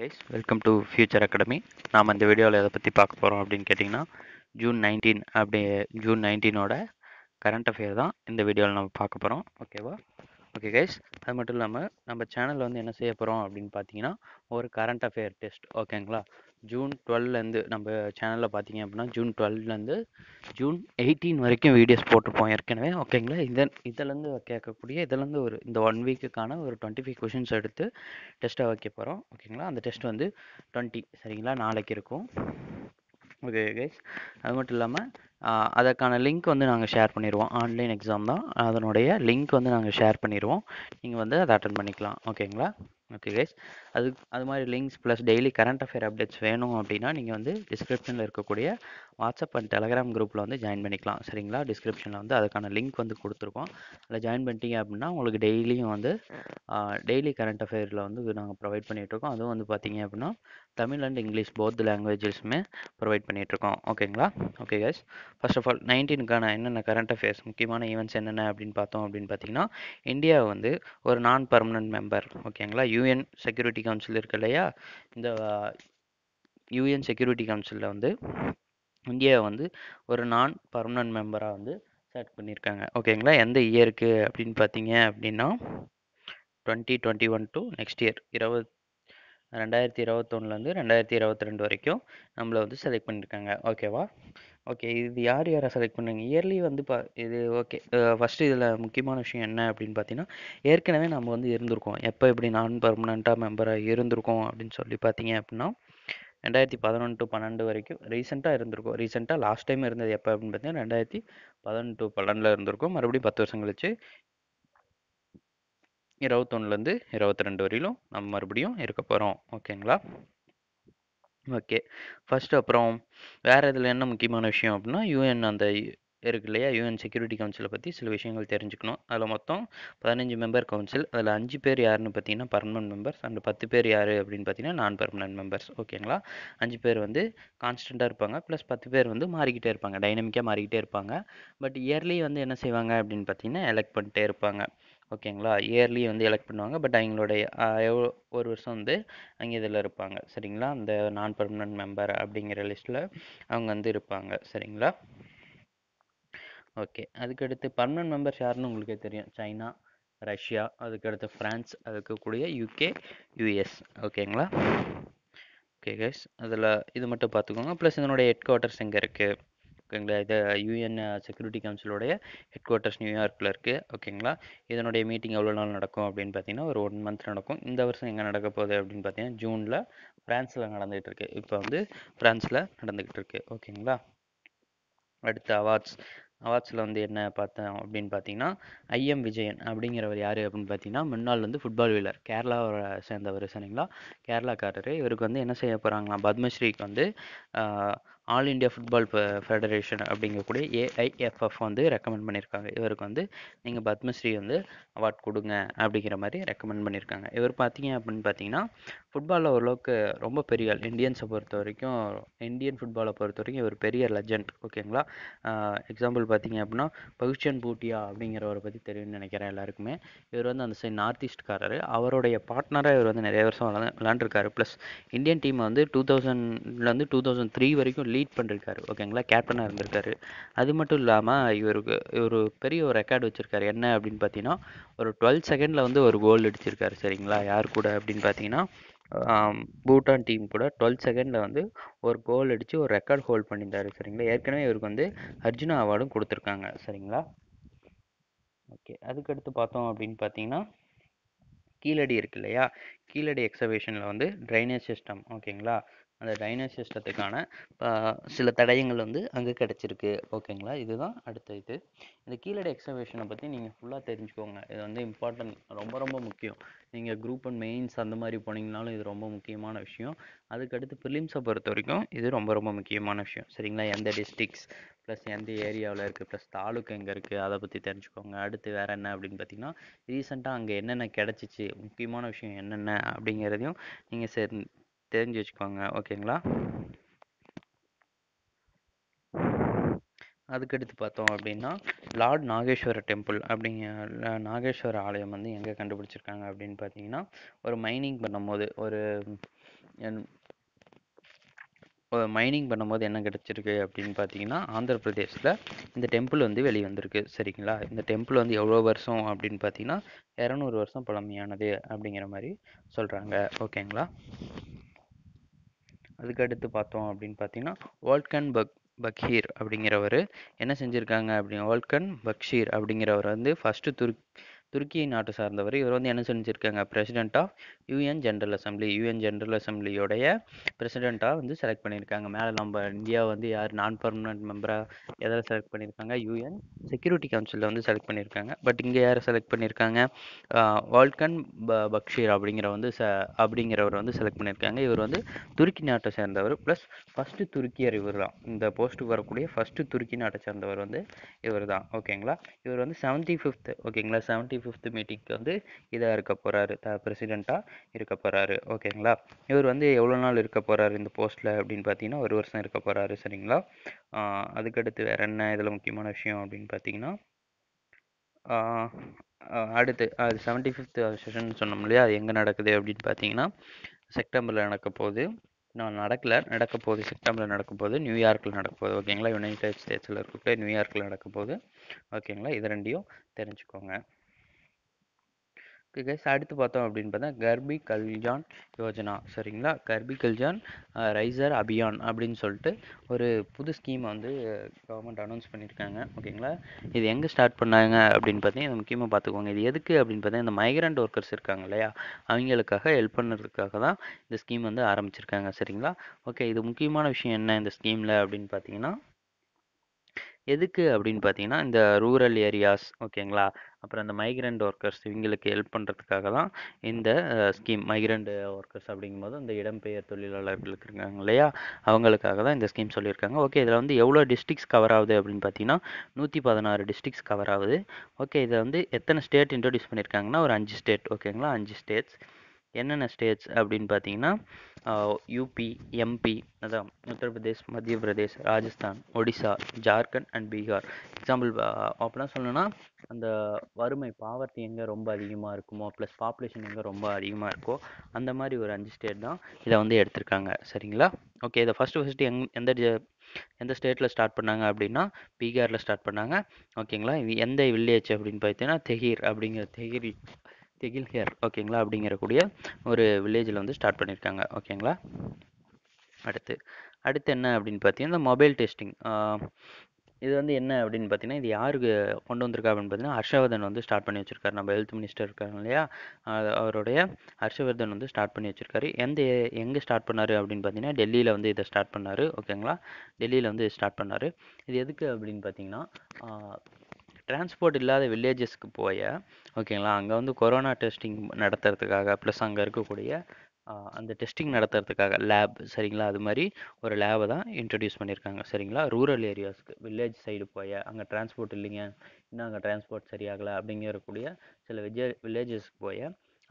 guys welcome to future academy நாம் இந்த வீடியோவில் எதை பற்றி பார்க்க போகிறோம் அப்படின்னு கேட்டிங்கன்னா ஜூன் நைன்டீன் அப்படி ஜூன் நைன்டீனோட கரண்ட் அஃபேர் தான் இந்த வீடியோவில் நம்ம பார்க்க போகிறோம் ஓகேவா ஓகே கைஸ் அது மட்டும் இல்லாமல் நம்ம சேனலில் வந்து என்ன செய்ய போகிறோம் அப்படின்னு பார்த்தீங்கன்னா ஒரு கரண்ட் அஃபேர் டெஸ்ட் ஓகேங்களா ஜூன் டுவெல்லேருந்து நம்ம சேனலில் பார்த்தீங்க அப்படின்னா ஜூன் டுவெல்லேருந்து ஜூன் எயிட்டீன் வரைக்கும் வீடியோஸ் போட்டிருப்போம் ஏற்கனவே ஓகேங்களா இதன் இதிலேருந்து கேட்கக்கூடிய இதிலேருந்து ஒரு இந்த ஒன் வீக்குக்கான ஒரு டுவெண்ட்டி ஃபைவ் கொஷின்ஸ் எடுத்து டெஸ்ட்டாக வைக்க போகிறோம் ஓகேங்களா அந்த டெஸ்ட் வந்து டுவெண்ட்டி சரிங்களா நாளைக்கு இருக்கும் ஓகே கைஸ் அது மட்டும் இல்லாமல் அதற்கான லிங்க் வந்து நாங்கள் ஷேர் பண்ணிடுவோம் ஆன்லைன் எக்ஸாம் தான் அதனுடைய லிங்க் வந்து நாங்கள் ஷேர் பண்ணிடுவோம் நீங்கள் வந்து அதை அட்டன் பண்ணிக்கலாம் ஓகேங்களா ஓகே கைஸ் அது அது மாதிரி links plus daily current affair updates வேணும் அப்படின்னா நீங்கள் வந்து டிஸ்கிரிப்ஷனில் இருக்கக்கூடிய வாட்ஸ்அப் அண்ட் டெலகிராம் குரூப்பில் வந்து ஜாயின் பண்ணிக்கலாம் சரிங்களா டிஸ்கிரிப்ஷனில் வந்து அதுக்கான லிங்க் வந்து கொடுத்துருக்கோம் அதில் ஜாயின் பண்ணிட்டீங்க அப்படின்னா உங்களுக்கு டெய்லியும் வந்து டெய்லி கரண்ட் அஃபேரில் வந்து நாங்கள் ப்ரொவைட் பண்ணிகிட்ருக்கோம் அதுவும் வந்து பார்த்தீங்க அப்படின்னா தமிழ் அண்ட் இங்கிலீஷ் போத் லாங்குவேஜஸ்மே ப்ரொவைட் பண்ணிகிட்ருக்கோம் ஓகேங்களா okay guys first of all நைன்டீனுக்கான என்னென்ன கரண்ட் அஃபேர்ஸ் முக்கியமான ஈவெண்ட்ஸ் என்னென்ன அப்படின்னு பார்த்தோம் அப்படின்னு பார்த்தீங்கன்னா இந்தியா வந்து ஒரு நான் பர்மனன்ட் மெம்பர் ஓகேங்களா யூஎன் செக்யூரிட்டி கவுன்சில் இருக்கு இல்லையா இந்த யூஎன் செக்யூரிட்டி கவுன்சிலில் வந்து இந்தியாவை வந்து ஒரு நான் பர்மனன்ட் மெம்பராக வந்து செலக்ட் பண்ணியிருக்காங்க ஓகேங்களா எந்த இயருக்கு அப்படின்னு பார்த்தீங்க அப்படின்னா twenty twenty one to next year இருபது ரெண்டாயிரத்தி இருபத்தொன்னுலேருந்து ரெண்டாயிரத்தி இருபத்தி ரெண்டு வரைக்கும் நம்மளை வந்து செலக்ட் பண்ணியிருக்காங்க ஓகேவா ஓகே இது யார் யாரை செலக்ட் பண்ணுங்க இயர்லி வந்து பா இது ஓகே ஃபஸ்ட்டு இதில் முக்கியமான விஷயம் என்ன அப்படின்னு பார்த்தீங்கன்னா ஏற்கனவே நம்ம வந்து இருந்திருக்கோம் எப்போ இப்படி நான் பர்மனண்ட்டாக மெம்பராக இருந்திருக்கோம் அப்படின்னு சொல்லி பார்த்தீங்க அப்படின்னா ரெண்டாயிரத்தி பதினொன்று டு பன்னெண்டு வரைக்கும் ரீசெண்டாக இருந்திருக்கும் ரீசெண்டாக லாஸ்ட் டைம் இருந்தது எப்போ அப்படின்னு பார்த்தீங்கன்னா ரெண்டாயிரத்தி பதினொன்று டு பன்னெண்டில் இருந்திருக்கும் மறுபடியும் பத்து வருஷம் கழிச்சு இருபத்தொன்னுலேருந்து இருபத்தி ரெண்டு வரையிலும் நம்ம மறுபடியும் இருக்க போகிறோம் ஓகேங்களா ஓகே ஃபஸ்ட்டு அப்புறம் வேறு இதில் என்ன முக்கியமான விஷயம் அப்படின்னா யூஎன் அந்த இருக்கு இல்லையா யூஎன் செக்யூரிட்டி கவுன்சிலை பற்றி சில விஷயங்கள் தெரிஞ்சுக்கணும் அதில் மொத்தம் பதினஞ்சு மெம்பர் கவுன்சில் அதில் அஞ்சு பேர் யாருன்னு பார்த்தீங்கன்னா பர்மனன்ட் மெம்பர்ஸ் அண்ட் பத்து பேர் யார் அப்படின்னு பார்த்தீங்கன்னா நான் பர்மனன்ட் மெம்பர்ஸ் ஓகேங்களா அஞ்சு பேர் வந்து கான்ஸ்டண்ட்டாக இருப்பாங்க ப்ளஸ் பத்து பேர் வந்து மாறிக்கிட்டே இருப்பாங்க டைனமிக்காக மாறிக்கிட்டே இருப்பாங்க பட் இயர்லி வந்து என்ன செய்வாங்க அப்படின்னு பார்த்தீங்கன்னா எலெக்ட் பண்ணிட்டே இருப்பாங்க ஓகேங்களா இயர்லி வந்து எலெக்ட் பண்ணுவாங்க பட் அவங்களுடைய ஒரு வருஷம் வந்து அங்கே இதில் இருப்பாங்க சரிங்களா அந்த நான் பர்மனன்ட் மெம்பர் அப்படிங்கிற லிஸ்ட்டில் அவங்க வந்து இருப்பாங்க சரிங்களா ஓகே அதுக்கடுத்து பர்மனன்ட் மெம்பர்ஸ் யாருன்னு உங்களுக்கே தெரியும் சைனா ரஷ்யா அதுக்கடுத்து ஃப்ரான்ஸ் அதுக்கக்கூடிய யூகே யூஎஸ் ஓகேங்களா ஓகே கைஸ் அதில் இது மட்டும் பார்த்துக்கோங்க ப்ளஸ் இதனுடைய ஹெட் குவார்ட்டர்ஸ் எங்கே இருக்குது இருக்குங்களா இது யூஎன் செக்யூரிட்டி கவுன்சிலோடைய ஹெட் குவார்ட்டர்ஸ் நியூயார்க்கில் இருக்குது ஓகேங்களா இதனுடைய மீட்டிங் எவ்வளோ நாள் நடக்கும் அப்படின்னு பார்த்தீங்கன்னா ஒரு ஒன் மந்த் நடக்கும் இந்த வருஷம் எங்கே நடக்க போகுது அப்படின்னு பார்த்தீங்கன்னா ஜூனில் ஃப்ரான்ஸில் நடந்துகிட்டு இருக்கு இப்போ வந்து ஃப்ரான்ஸில் நடந்துக்கிட்டு இருக்கு ஓகேங்களா அடுத்த அவார்ட்ஸ் அவார்ட்ஸில் வந்து என்ன பார்த்தோம் அப்படின்னு பார்த்தீங்கன்னா ஐஎம் விஜயன் அப்படிங்கிறவர் யார் அப்படின்னு பார்த்தீங்கன்னா முன்னாள் வந்து ஃபுட்பால் வீலர் கேரளாவை சேர்ந்தவர் சரிங்களா கேரளாக்காரர் இவருக்கு வந்து என்ன செய்ய போகிறாங்களாம் பத்மஸ்ரீக்கு வந்து ஆல் இண்டியா ஃபுட்பால் ஃபெடரேஷன் அப்படிங்கக்கூடிய ஏஐஎஃப்எஃப் வந்து ரெக்கமெண்ட் பண்ணியிருக்காங்க இவருக்கு வந்து நீங்கள் பத்மஸ்ரீ வந்து அவார்ட் கொடுங்க அப்படிங்கிற மாதிரி ரெக்கமெண்ட் பண்ணியிருக்காங்க இவர் பார்த்தீங்க அப்படின்னு பார்த்தீங்கன்னா ஃபுட்பாலில் ஓரளவுக்கு ரொம்ப பெரிய ஆள் இந்தியன்ஸை பொறுத்த வரைக்கும் இந்தியன் ஃபுட்பாலை பொறுத்த வரைக்கும் இவர் பெரிய லெஜண்ட் ஓகேங்களா எக்ஸாம்பிள் பார்த்தீங்க அப்படின்னா பகுஷன் பூட்டியா அப்படிங்கிறவரை பற்றி தெரியும்னு நினைக்கிறேன் எல்லாருக்குமே இவர் வந்து அந்த சைட் நார்த் ஈஸ்ட்காரரு அவருடைய பார்ட்னராக இவர் வந்து நிறைய வருஷம் விளாண்டுருக்காரு ப்ளஸ் இந்தியன் டீம் வந்து டூ தௌசண்ட்லேருந்து டூ தௌசண்ட் த்ரீ வரைக்கும் லீட் பண்ணிருக்காரு ஓகேங்களா கேப்டனாக இருந்திருக்காரு அது மட்டும் இல்லாமல் இவருக்கு இவர் பெரிய ஒரு ரெக்கார்டு வச்சுருக்காரு என்ன அப்படின்னு பார்த்தீங்கன்னா ஒரு டுவெல் செகண்டில் வந்து ஒரு கோல் அடிச்சிருக்காரு சரிங்களா யார் கூட அப்படின்னு பார்த்தீங்கன்னா பூட்டான் டீம் கூட டுவெல் செகண்டில் வந்து ஒரு கோல் அடித்து ஒரு ரெக்கார்ட் ஹோல்ட் பண்ணியிருந்தாரு சரிங்களா ஏற்கனவே இவருக்கு வந்து அர்ஜுனா அவார்டும் கொடுத்துருக்காங்க சரிங்களா ஓகே அதுக்கடுத்து பார்த்தோம் அப்படின்னு பார்த்தீங்கன்னா கீழடி இருக்கு இல்லையா கீழடி எக்ஸபிஷனில் வந்து ட்ரைனேஜ் சிஸ்டம் ஓகேங்களா அந்த டைனஸ் சிஸ்டத்துக்கான சில தடயங்கள் வந்து அங்கே கிடச்சிருக்கு ஓகேங்களா இதுதான் அடுத்த இது இந்த கீழடி எக்ஸபிஷனை பற்றி நீங்கள் ஃபுல்லாக தெரிஞ்சுக்கோங்க இது வந்து இம்பார்ட்டன்ட் ரொம்ப ரொம்ப முக்கியம் நீங்கள் குரூப் அண்ட் மெயின்ஸ் அந்த மாதிரி போனீங்கனாலும் இது ரொம்ப முக்கியமான விஷயம் அதுக்கடுத்து பிலிம்ஸை பொறுத்த வரைக்கும் இது ரொம்ப ரொம்ப முக்கியமான விஷயம் சரிங்களா எந்த டிஸ்ட்ரிக்ஸ் ப்ளஸ் எந்த ஏரியாவில் இருக்குது ப்ளஸ் தாலுக்கு எங்கே இருக்குது அதை பற்றி தெரிஞ்சுக்கோங்க அடுத்து வேறு என்ன அப்படின்னு பார்த்தீங்கன்னா ரீசெண்டாக அங்கே என்னென்ன கிடச்சிச்சு முக்கியமான விஷயம் என்னென்ன அப்படிங்கிறதையும் நீங்கள் சேர்ந்து தெரிஞ்சு வச்சுக்கோங்க ஓகேங்களா அதுக்கடுத்து பார்த்தோம் அப்படின்னா லார்ட் நாகேஸ்வர டெம்பிள் அப்படிங்க நாகேஸ்வர ஆலயம் வந்து எங்கே கண்டுபிடிச்சிருக்காங்க அப்படின்னு பார்த்தீங்கன்னா ஒரு மைனிங் பண்ணும்போது ஒரு மைனிங் பண்ணும்போது என்ன கிடச்சிருக்கு அப்படின்னு பார்த்தீங்கன்னா ஆந்திர பிரதேசத்தில் இந்த டெம்பிள் வந்து வெளியே வந்திருக்கு சரிங்களா இந்த டெம்பிள் வந்து எவ்வளோ வருஷம் அப்படின்னு பார்த்தீங்கன்னா இரநூறு வருஷம் பழமையானது அப்படிங்கிற மாதிரி சொல்கிறாங்க ஓகேங்களா அதுக்கடுத்து பார்த்தோம் அப்படின்னு பார்த்தீங்கன்னா வால்கன் பக் பக்ஹீர் அப்படிங்கிறவர் என்ன செஞ்சுருக்காங்க அப்படின்னா வால்கன் பக்ஷீர் அப்படிங்கிறவர் வந்து ஃபஸ்ட்டு துருக் துருக்கி நாட்டு சார்ந்தவர் இவர் வந்து என்ன செஞ்சுருக்காங்க president of UN general assembly UN general அசம்பிளியோடைய பிரசிடெண்ட்டாக வந்து செலக்ட் பண்ணியிருக்காங்க மேலே நம்ம இந்தியா வந்து யார் நான் பர்மனன்ட் மெம்பராக எதில் செலக்ட் பண்ணியிருக்காங்க யூஎன் செக்யூரிட்டி கவுன்சிலில் வந்து செலக்ட் பண்ணியிருக்காங்க பட் இங்கே யாரை செலக்ட் பண்ணியிருக்காங்க வால்கன் ப பக்ஷீர் அப்படிங்கிற வந்து ச அப்படிங்கிறவர் வந்து செலக்ட் பண்ணியிருக்காங்க இவர் வந்து துருக்கி நாட்டை சேர்ந்தவர் ப்ளஸ் ஃபஸ்ட்டு துருக்கியர் இவர் தான் இந்த போஸ்ட்டுக்கு வரக்கூடிய ஃபஸ்ட்டு துருக்கி நாட்டை சேர்ந்தவர் வந்து இவர் தான் ஓகேங்களா இவர் வந்து செவன்ட்டி ஃபிஃப்த் ஓகேங்களா செவன்ட்டி ஃபிஃப்த் மீட்டிங்க்கு வந்து இதாக இருக்க போகிறாரு த பிரசிடெண்ட்டாக இருக்க போகிறாரு ஓகேங்களா இவர் வந்து எவ்வளோ நாள் இருக்க போகிறாரு இந்த போஸ்ட்டில் அப்படின்னு பார்த்தீங்கன்னா ஒரு வருஷம் இருக்க போகிறாரு சரிங்களா அதுக்கடுத்து வேறு என்ன இதில் முக்கியமான விஷயம் அப்படின்னு பார்த்தீங்கன்னா அடுத்து அது செவன்ட்டி ஃபிஃப்த் செஷன் சொன்னோம் இல்லையா அது எங்கே நடக்குது அப்படின்னு பார்த்தீங்கன்னா செப்டம்பரில் நடக்க போகுது நான் நடக்கல நடக்க போகுது செப்டம்பரில் நடக்கும் போது நியூயார்க்கில் நடக்க போகுது ஓகேங்களா யுனைடெட் ஸ்டேட்ஸில் இருக்கக்கூடிய நியூயார்க்கில் நடக்க போகுது ஓகேங்களா இது ரெண்டையும் தெரிஞ்சுக்கோங்க ஓகே கைஸ் அடுத்து பார்த்தோம் அப்படின்னு பார்த்தா கர்பி கல்யாண் யோஜனா சரிங்களா கர்பி கல்யாண் ரைசர் அபியான் அப்படின்னு சொல்லிட்டு ஒரு புது ஸ்கீமை வந்து கவர்மெண்ட் அனௌன்ஸ் பண்ணியிருக்காங்க ஓகேங்களா இது எங்கே ஸ்டார்ட் பண்ணாங்க அப்படின்னு பார்த்தீங்கன்னா முக்கியமாக பார்த்துக்கோங்க இது எதுக்கு அப்படின்னு பார்த்தீங்கன்னா இந்த மைக்ரண்ட் ஒர்க்கர்ஸ் இருக்காங்க இல்லையா அவங்களுக்காக ஹெல்ப் பண்ணுறதுக்காக தான் இந்த ஸ்கீம் வந்து ஆரம்பிச்சிருக்காங்க சரிங்களா ஓகே இது முக்கியமான விஷயம் என்ன இந்த ஸ்கீமில் அப்படின்னு பார்த்தீங்கன்னா எதுக்கு அப்படின்னு பார்த்தீங்கன்னா இந்த ரூரல் ஏரியாஸ் ஓகேங்களா அப்புறம் இந்த மைக்ரண்ட் ஒர்க்கர்ஸ் இவங்களுக்கு ஹெல்ப் பண்ணுறதுக்காக தான் இந்த ஸ்கீம் மைக்ரண்ட் ஒர்க்கர்ஸ் அப்படிங்கும்போது இந்த இடம்பெயர் தொழிலாளர்களுக்கு இருக்காங்க இல்லையா அவங்களுக்காக தான் இந்த ஸ்கீம் சொல்லியிருக்காங்க ஓகே இதில் வந்து எவ்வளோ டிஸ்ட்ரிக்ஸ் கவர் ஆகுது அப்படின்னு பார்த்தீங்கன்னா நூற்றி பதினாறு டிஸ்ட்ரிக்ஸ் கவர் ஆகுது ஓகே இதை வந்து எத்தனை ஸ்டேட் இன்ட்ரடியூஸ் பண்ணியிருக்காங்கன்னா ஒரு அஞ்சு ஸ்டேட் ஓகேங்களா அஞ்சு ஸ்டேட்ஸ் என்னென்ன ஸ்டேட்ஸ் அப்படின்னு பார்த்தீங்கன்னா யூபி எம்பி அதான் உத்தரப்பிரதேஷ் மத்திய பிரதேஷ் ராஜஸ்தான் ஒடிசா ஜார்க்கண்ட் அண்ட் பீகார் எக்ஸாம்பிள் அப்படிலாம் சொல்லணும்னா அந்த வறுமை பாவர்த்தி எங்கே ரொம்ப அதிகமாக இருக்குமோ ப்ளஸ் பாப்புலேஷன் எங்கே ரொம்ப அதிகமாக இருக்கோ அந்த மாதிரி ஒரு அஞ்சு ஸ்டேட் தான் இதை வந்து எடுத்திருக்காங்க சரிங்களா ஓகே இதை ஃபஸ்ட்டு ஃபஸ்ட்டு எங் எந்த எந்த ஸ்டேட்டில் ஸ்டார்ட் பண்ணாங்க அப்படின்னா பீகாரில் ஸ்டார்ட் பண்ணாங்க ஓகேங்களா எந்த வில்லேஜ் அப்படின்னு பார்த்தீங்கன்னா தெஹீர் அப்படிங்கிற தெஹிரி ஹேர் ஓகேங்களா அப்படிங்கிறக்கூடிய ஒரு வில்லேஜில் வந்து ஸ்டார்ட் பண்ணியிருக்காங்க ஓகேங்களா அடுத்து அடுத்து என்ன அப்படின்னு பார்த்தீங்கன்னா இந்த மொபைல் டெஸ்டிங் இது வந்து என்ன அப்படின்னு பார்த்தீங்கன்னா இது யாருக்கு கொண்டு வந்திருக்கா அப்படின்னு பார்த்தீங்கன்னா ஹர்ஷவர்தன் வந்து ஸ்டார்ட் பண்ணி வச்சிருக்காரு நம்ம ஹெல்த் மினிஸ்டர் இருக்காங்க இல்லையா அவருடைய ஹர்ஷவர்தன் வந்து ஸ்டார்ட் பண்ணி வச்சிருக்காரு எந்த எங்கே ஸ்டார்ட் பண்ணார் அப்படின்னு பார்த்தீங்கன்னா டெல்லியில் வந்து இதை ஸ்டார்ட் பண்ணார் ஓகேங்களா டெல்லியில் வந்து ஸ்டார்ட் பண்ணார் இது எதுக்கு அப்படின்னு பார்த்தீங்கன்னா டிரான்ஸ்போர்ட் இல்லாத வில்லேஜஸ்க்கு போய் ஓகேங்களா அங்கே வந்து கொரோனா டெஸ்டிங் நடத்துறதுக்காக ப்ளஸ் அங்கே இருக்கக்கூடிய அந்த டெஸ்டிங் நடத்துறதுக்காக லேப் சரிங்களா அது மாதிரி ஒரு லேபை தான் இன்ட்ரடியூஸ் பண்ணியிருக்காங்க சரிங்களா ரூரல் ஏரியாஸ்க்கு வில்லேஜ் சைடு போய் அங்கே டிரான்ஸ்போர்ட் இல்லைங்க இன்னும் அங்கே டிரான்ஸ்போர்ட் சரியாகலை அப்படிங்கிறக்கூடிய சில விஜே வில்லேஜஸ்க்கு போய்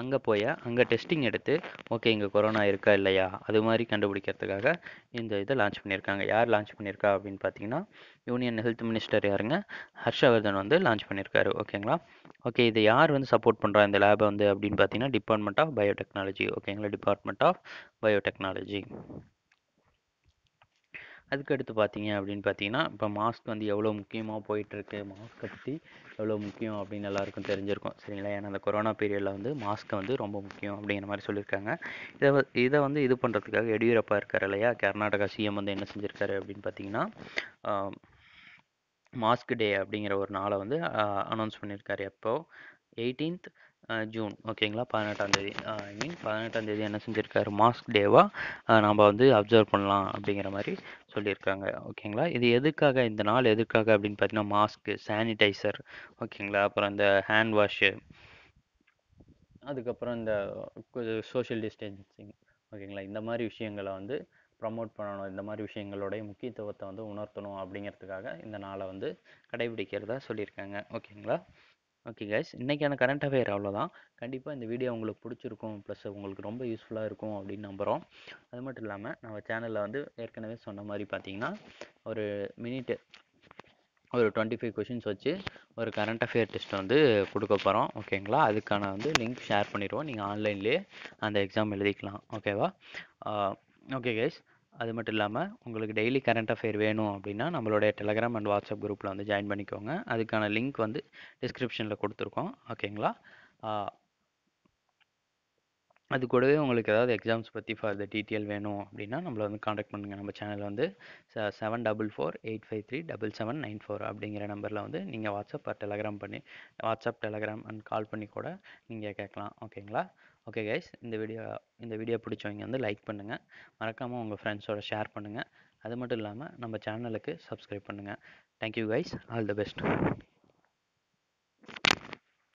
அங்கே போய் அங்கே டெஸ்டிங் எடுத்து ஓகே இங்கே கொரோனா இருக்கா இல்லையா அது மாதிரி கண்டுபிடிக்கிறதுக்காக இந்த இதை லான்ச் பண்ணியிருக்காங்க யார் லான்ச் பண்ணியிருக்கா அப்படின்னு பார்த்தீங்கன்னா யூனியன் ஹெல்த் மினிஸ்டர் யாருங்க ஹர்ஷவர்தன் வந்து லான்ச் பண்ணியிருக்காரு ஓகேங்களா ஓகே இதை யார் வந்து சப்போர்ட் பண்ணுறா இந்த லேபை வந்து அப்படின்னு பார்த்தீங்கன்னா டிபார்ட்மெண்ட் ஆஃப் பயோடெக்னாலஜி ஓகேங்களா டிபார்ட்மெண்ட் ஆஃப் பயோடெக்னாலஜி அதுக்கடுத்து பார்த்தீங்க அப்படின்னு பார்த்தீங்கன்னா இப்போ மாஸ்க் வந்து எவ்வளோ முக்கியமாக போயிட்டுருக்கு மாஸ்க்கை பற்றி எவ்வளோ முக்கியம் அப்படின்னு எல்லாருக்கும் தெரிஞ்சிருக்கும் சரிங்களா ஏன்னா அந்த கொரோனா பீரியடில் வந்து மாஸ்க்கை வந்து ரொம்ப முக்கியம் அப்படிங்கிற மாதிரி சொல்லியிருக்காங்க இதை இதை வந்து இது பண்ணுறதுக்காக எடியூரப்பா இருக்கார் இல்லையா கர்நாடகா சிஎம் வந்து என்ன செஞ்சுருக்காரு அப்படின்னு பார்த்தீங்கன்னா மாஸ்க் டே அப்படிங்கிற ஒரு நாளை வந்து அனௌன்ஸ் பண்ணியிருக்காரு எப்போது எயிட்டீன்த் ஜூன் ஓகேங்களா பதினெட்டாம் தேதி ஐ மீன் பதினெட்டாம் தேதி என்ன செஞ்சுருக்காரு மாஸ்க் டேவாக நம்ம வந்து அப்சர்வ் பண்ணலாம் அப்படிங்கிற மாதிரி சொல்லியிருக்காங்க ஓகேங்களா இது எதுக்காக இந்த நாள் எதுக்காக அப்படின்னு பார்த்தீங்கன்னா மாஸ்க்கு சானிடைசர் ஓகேங்களா அப்புறம் இந்த ஹேண்ட் வாஷு அதுக்கப்புறம் இந்த சோஷியல் டிஸ்டன்சிங் ஓகேங்களா இந்த மாதிரி விஷயங்களை வந்து ப்ரமோட் பண்ணணும் இந்த மாதிரி விஷயங்களுடைய முக்கியத்துவத்தை வந்து உணர்த்தணும் அப்படிங்கிறதுக்காக இந்த நாளை வந்து கடைபிடிக்கிறதா சொல்லியிருக்காங்க ஓகேங்களா ஓகே கைஸ் இன்றைக்கான கரண்ட் அஃபேர் அவ்வளோதான் கண்டிப்பாக இந்த வீடியோ உங்களுக்கு பிடிச்சிருக்கும் ப்ளஸ் உங்களுக்கு ரொம்ப யூஸ்ஃபுல்லாக இருக்கும் அப்படின்னு நம்புகிறோம் அது மட்டும் இல்லாமல் நம்ம சேனலில் வந்து ஏற்கனவே சொன்ன மாதிரி பார்த்தீங்கன்னா ஒரு மினிட்டு ஒரு டுவெண்ட்டி ஃபைவ் கொஷின்ஸ் வச்சு ஒரு கரண்ட் அஃபேர் டெஸ்ட் வந்து கொடுக்க போகிறோம் ஓகேங்களா அதுக்கான வந்து லிங்க் ஷேர் பண்ணிடுவோம் நீங்கள் ஆன்லைன்லேயே அந்த எக்ஸாம் எழுதிக்கலாம் ஓகேவா ஓகே கைஸ் அது மட்டும் இல்லாமல் உங்களுக்கு டெய்லி கரண்ட் அஃபேர் வேணும் அப்படின்னா நம்மளுடைய டெலகிராம் அண்ட் வாட்ஸ்அப் குரூப்பில் வந்து ஜாயின் பண்ணிக்கோங்க அதுக்கான லிங்க் வந்து டிஸ்கிரிப்ஷனில் கொடுத்துருக்கோம் ஓகேங்களா அது கூடவே உங்களுக்கு ஏதாவது எக்ஸாம்ஸ் பற்றி ஃபார் த டீட்டெயில் வேணும் அப்படின்னா நம்மளை வந்து காண்டாக்ட் பண்ணுங்கள் நம்ம சேனல் வந்து seven double four eight five three double seven nine four அப்படிங்கிற நம்பரில் வந்து நீங்கள் வாட்ஸ்அப் டெலகிராம் பண்ணி வாட்ஸ்அப் டெலகிராம் அண்ட் கால் பண்ணி கூட நீங்கள் கேட்கலாம் ஓகேங்களா ஓகே கைஸ் இந்த வீடியோ இந்த வீடியோ பிடிச்சவங்க வந்து லைக் பண்ணுங்கள் மறக்காமல் உங்கள் ஃப்ரெண்ட்ஸோட ஷேர் பண்ணுங்கள் அது மட்டும் இல்லாமல் நம்ம சேனலுக்கு சப்ஸ்கிரைப் பண்ணுங்கள் thank you guys all the best